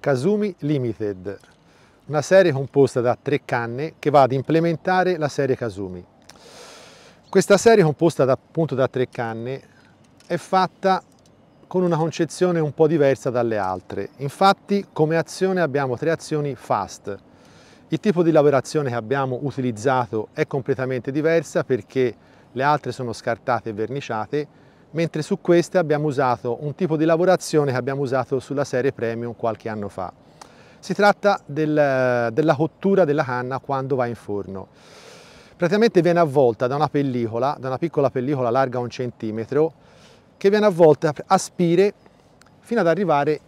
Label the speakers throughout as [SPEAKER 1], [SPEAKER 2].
[SPEAKER 1] Kazumi Limited, una serie composta da tre canne che va ad implementare la serie Kazumi. Questa serie composta da, appunto da tre canne è fatta con una concezione un po' diversa dalle altre. Infatti come azione abbiamo tre azioni fast. Il tipo di lavorazione che abbiamo utilizzato è completamente diversa perché le altre sono scartate e verniciate mentre su queste abbiamo usato un tipo di lavorazione che abbiamo usato sulla serie premium qualche anno fa. Si tratta del, della cottura della canna quando va in forno. Praticamente viene avvolta da una pellicola, da una piccola pellicola larga un centimetro, che viene avvolta a spire fino ad arrivare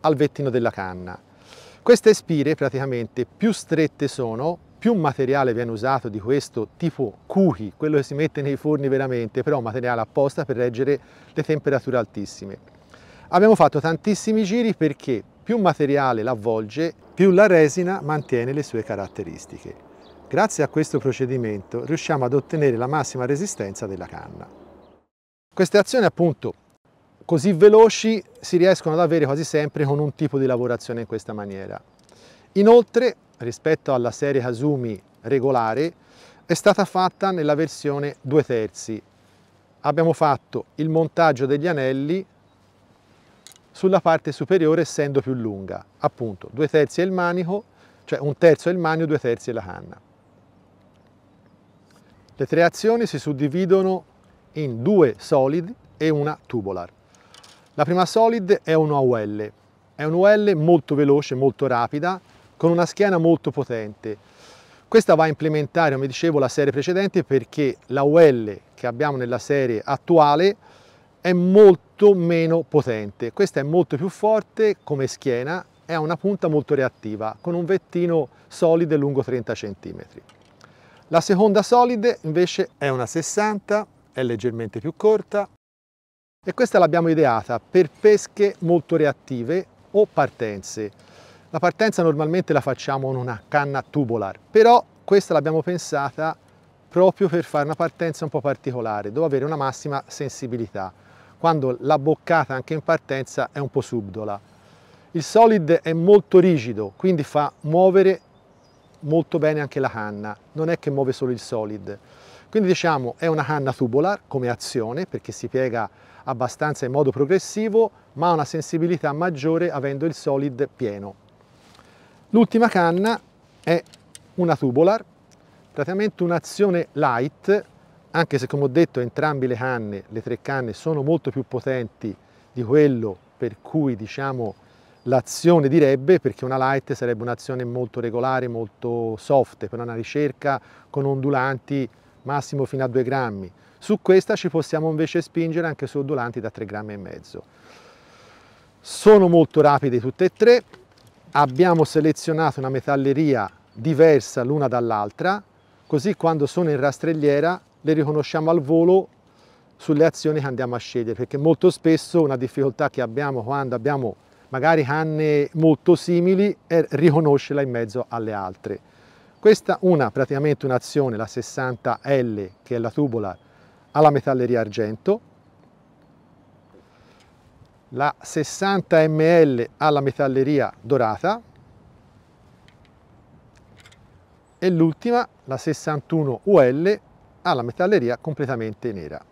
[SPEAKER 1] al vettino della canna. Queste spire praticamente più strette sono, più materiale viene usato di questo tipo cuhi, quello che si mette nei forni veramente, però un materiale apposta per reggere le temperature altissime. Abbiamo fatto tantissimi giri perché più materiale l'avvolge, più la resina mantiene le sue caratteristiche. Grazie a questo procedimento riusciamo ad ottenere la massima resistenza della canna. Queste azioni appunto così veloci si riescono ad avere quasi sempre con un tipo di lavorazione in questa maniera. Inoltre rispetto alla serie Kazumi regolare è stata fatta nella versione due terzi. Abbiamo fatto il montaggio degli anelli sulla parte superiore essendo più lunga, appunto 2 terzi è il manico, cioè un terzo è il manico, due terzi è la canna. Le tre azioni si suddividono in due solid e una tubular. La prima solid è un UL, è un un'UL molto veloce, molto rapida, con una schiena molto potente. Questa va a implementare, come dicevo, la serie precedente perché la UL che abbiamo nella serie attuale è molto meno potente. Questa è molto più forte come schiena e ha una punta molto reattiva con un vettino solido lungo 30 cm. La seconda solide invece è una 60, è leggermente più corta e questa l'abbiamo ideata per pesche molto reattive o partenze. La partenza normalmente la facciamo in una canna tubular, però questa l'abbiamo pensata proprio per fare una partenza un po' particolare, dove avere una massima sensibilità, quando la boccata anche in partenza è un po' subdola. Il solid è molto rigido, quindi fa muovere molto bene anche la canna, non è che muove solo il solid. Quindi diciamo è una canna tubular come azione perché si piega abbastanza in modo progressivo ma ha una sensibilità maggiore avendo il solid pieno. L'ultima canna è una tubular, praticamente un'azione light, anche se come ho detto entrambe le canne, le tre canne sono molto più potenti di quello per cui diciamo l'azione direbbe, perché una light sarebbe un'azione molto regolare, molto soft, per una ricerca con ondulanti massimo fino a 2 grammi. Su questa ci possiamo invece spingere anche su ondulanti da 3 grammi e mezzo. Sono molto rapide tutte e tre, abbiamo selezionato una metalleria diversa l'una dall'altra, così quando sono in rastrelliera le riconosciamo al volo sulle azioni che andiamo a scegliere, perché molto spesso una difficoltà che abbiamo quando abbiamo magari canne molto simili è riconoscerla in mezzo alle altre. Questa una praticamente un'azione, la 60L, che è la tubola, alla metalleria argento, la 60 ml alla metalleria dorata e l'ultima la 61 UL alla metalleria completamente nera.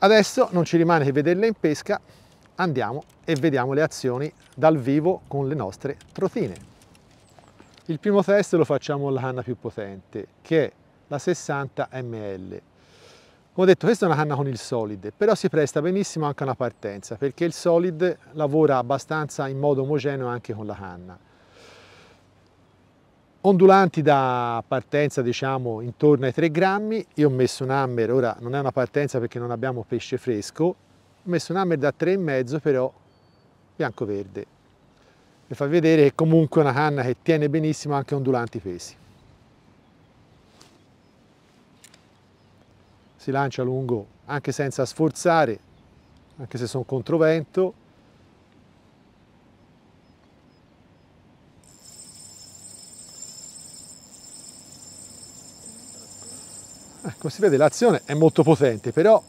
[SPEAKER 1] Adesso non ci rimane che vederle in pesca, andiamo e vediamo le azioni dal vivo con le nostre trotine. Il primo test lo facciamo con la canna più potente, che è la 60 ml. Come ho detto questa è una canna con il solid, però si presta benissimo anche a una partenza perché il solid lavora abbastanza in modo omogeneo anche con la canna. Ondulanti da partenza diciamo intorno ai 3 grammi, io ho messo un hammer, ora non è una partenza perché non abbiamo pesce fresco, ho messo un hammer da 3,5 però bianco-verde. Per fa vedere che comunque è una canna che tiene benissimo anche ondulanti pesi. si lancia lungo anche senza sforzare, anche se sono controvento. Eh, come si vede l'azione è molto potente, però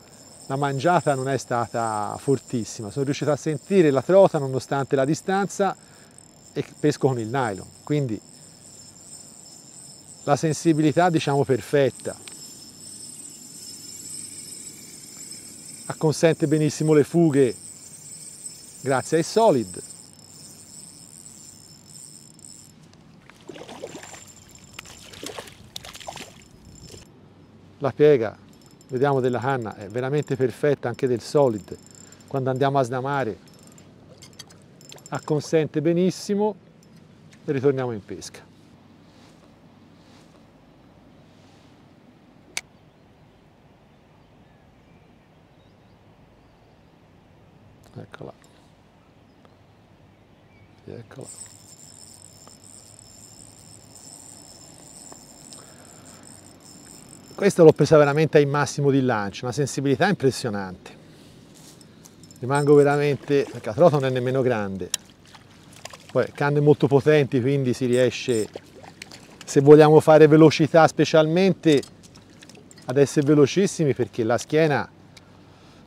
[SPEAKER 1] la mangiata non è stata fortissima. Sono riuscito a sentire la trota nonostante la distanza e pesco con il nylon. Quindi la sensibilità diciamo perfetta. acconsente benissimo le fughe grazie ai solid. La piega, vediamo della canna, è veramente perfetta anche del solid. Quando andiamo a snamare acconsente benissimo e ritorniamo in pesca. Eccola. Questa l'ho presa veramente al massimo di lancio, una sensibilità impressionante. Rimango veramente, la trota non è nemmeno grande. Poi canne molto potenti, quindi si riesce, se vogliamo fare velocità specialmente, ad essere velocissimi perché la schiena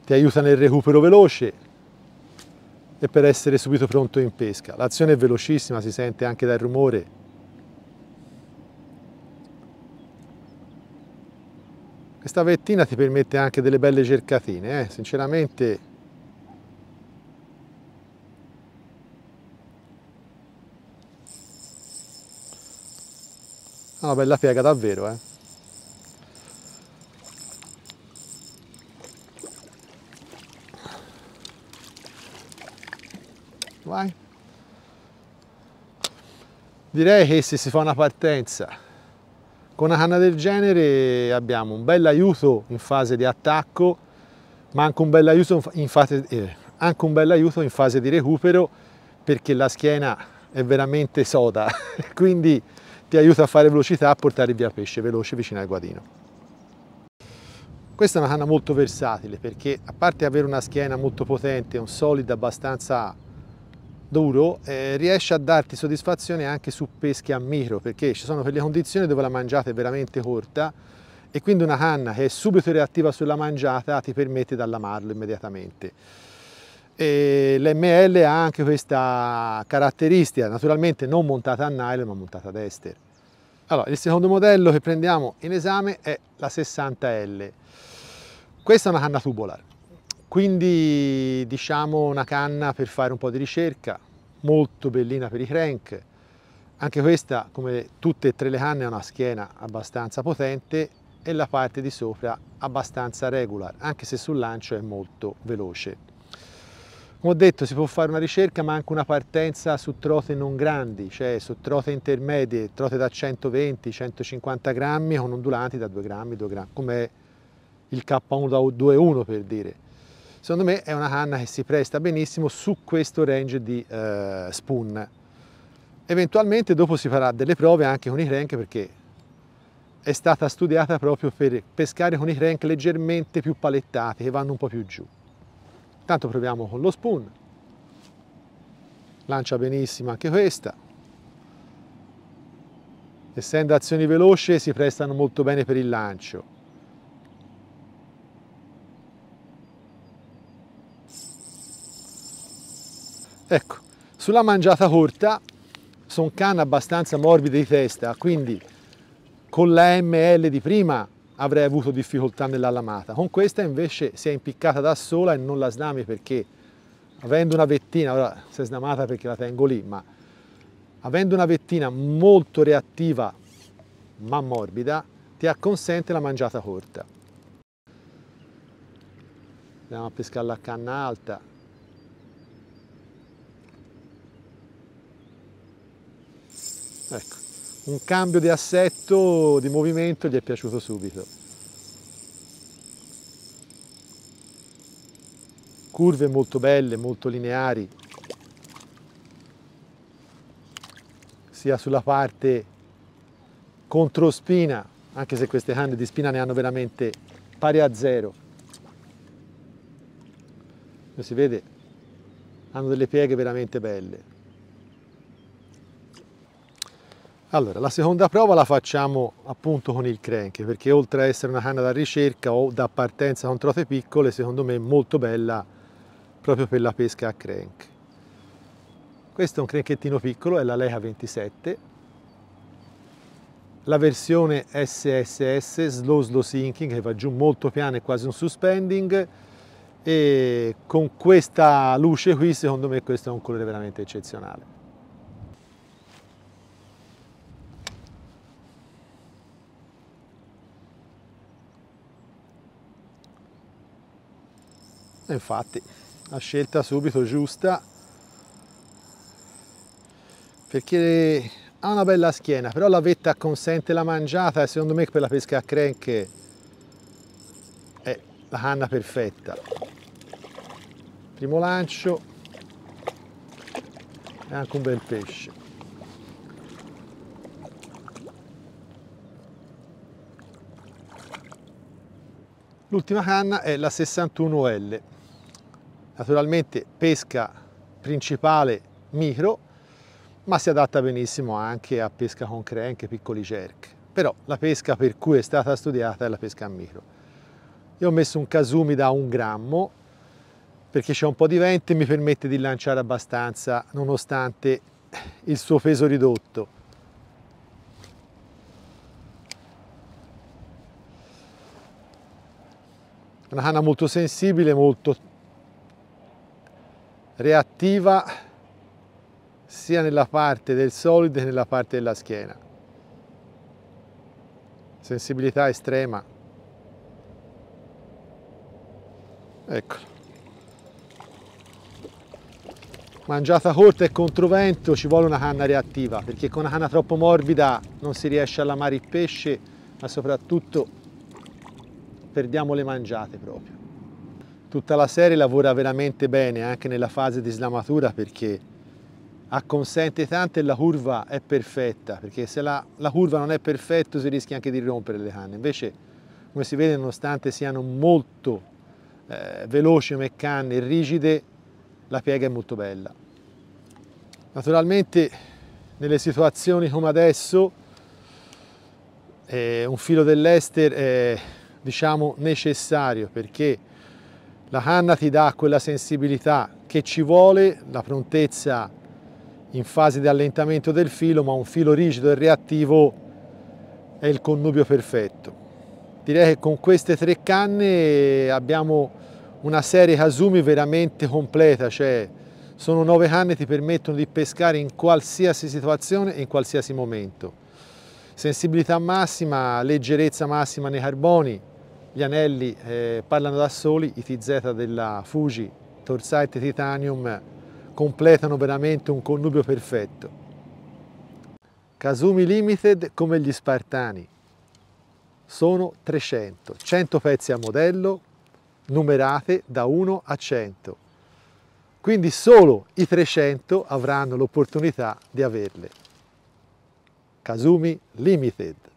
[SPEAKER 1] ti aiuta nel recupero veloce, e per essere subito pronto in pesca. L'azione è velocissima, si sente anche dal rumore. Questa vettina ti permette anche delle belle cercatine, eh? sinceramente una bella piega davvero. Eh? vai. Direi che se si fa una partenza con una canna del genere abbiamo un bel aiuto in fase di attacco, ma anche un bel aiuto in fase, eh, anche un bel aiuto in fase di recupero perché la schiena è veramente soda, quindi ti aiuta a fare velocità a portare via pesce veloce vicino al guadino. Questa è una canna molto versatile perché a parte avere una schiena molto potente, un solido abbastanza duro eh, riesce a darti soddisfazione anche su pesche a micro perché ci sono quelle condizioni dove la mangiata è veramente corta e quindi una canna che è subito reattiva sulla mangiata ti permette di allamarlo immediatamente. L'ML ha anche questa caratteristica, naturalmente non montata a nylon ma montata ad ester. Allora, il secondo modello che prendiamo in esame è la 60L. Questa è una canna tubolare. Quindi diciamo una canna per fare un po' di ricerca, molto bellina per i crank. Anche questa, come tutte e tre le canne, ha una schiena abbastanza potente e la parte di sopra abbastanza regular, anche se sul lancio è molto veloce. Come ho detto, si può fare una ricerca, ma anche una partenza su trote non grandi, cioè su trote intermedie, trote da 120-150 grammi con ondulanti da 2 grammi, 2 grammi, come il K1 da 2,1 per dire Secondo me è una canna che si presta benissimo su questo range di eh, spoon. Eventualmente dopo si farà delle prove anche con i crank perché è stata studiata proprio per pescare con i crank leggermente più palettati che vanno un po' più giù. intanto proviamo con lo spoon. Lancia benissimo anche questa. Essendo azioni veloci si prestano molto bene per il lancio. Ecco, sulla mangiata corta sono canne abbastanza morbide di testa, quindi con la ML di prima avrei avuto difficoltà nella lamata. Con questa invece si è impiccata da sola e non la snami perché avendo una vettina, ora si è snamata perché la tengo lì, ma avendo una vettina molto reattiva ma morbida ti acconsente la mangiata corta. Andiamo a pescare la canna alta, Ecco, un cambio di assetto, di movimento gli è piaciuto subito. Curve molto belle, molto lineari, sia sulla parte controspina, anche se queste canne di spina ne hanno veramente pari a zero. Come si vede, hanno delle pieghe veramente belle. Allora, la seconda prova la facciamo appunto con il crank, perché oltre a essere una canna da ricerca o da partenza con trote piccole, secondo me è molto bella proprio per la pesca a crank. Questo è un cranchettino piccolo, è la Leica 27. La versione SSS, slow slow sinking, che va giù molto piano, e quasi un suspending. E con questa luce qui, secondo me questo è un colore veramente eccezionale. Eh, infatti la scelta subito giusta perché ha una bella schiena però la vetta consente la mangiata e secondo me per la pesca a crank è eh, la canna perfetta primo lancio è anche un bel pesce l'ultima canna è la 61L naturalmente pesca principale micro, ma si adatta benissimo anche a pesca con crank, piccoli jerk. Però la pesca per cui è stata studiata è la pesca a micro. Io ho messo un casumi da un grammo, perché c'è un po' di vento e mi permette di lanciare abbastanza nonostante il suo peso ridotto. Una canna molto sensibile, molto reattiva sia nella parte del solido che nella parte della schiena. Sensibilità estrema. Eccolo. Mangiata corta e controvento ci vuole una canna reattiva perché con una canna troppo morbida non si riesce a lamare il pesce ma soprattutto perdiamo le mangiate proprio. Tutta la serie lavora veramente bene anche nella fase di slamatura perché acconsente tanto e la curva è perfetta, perché se la, la curva non è perfetta si rischia anche di rompere le canne. Invece, come si vede, nonostante siano molto eh, veloci come canne e rigide, la piega è molto bella. Naturalmente nelle situazioni come adesso eh, un filo dell'ester è diciamo necessario perché la canna ti dà quella sensibilità che ci vuole, la prontezza in fase di allentamento del filo, ma un filo rigido e reattivo è il connubio perfetto. Direi che con queste tre canne abbiamo una serie Kazumi veramente completa, cioè sono nove canne che ti permettono di pescare in qualsiasi situazione e in qualsiasi momento. Sensibilità massima, leggerezza massima nei carboni, gli anelli eh, parlano da soli, i TZ della Fuji, Torsite Titanium completano veramente un connubio perfetto. Kasumi Limited come gli Spartani. Sono 300, 100 pezzi a modello, numerate da 1 a 100. Quindi solo i 300 avranno l'opportunità di averle. Kasumi Limited.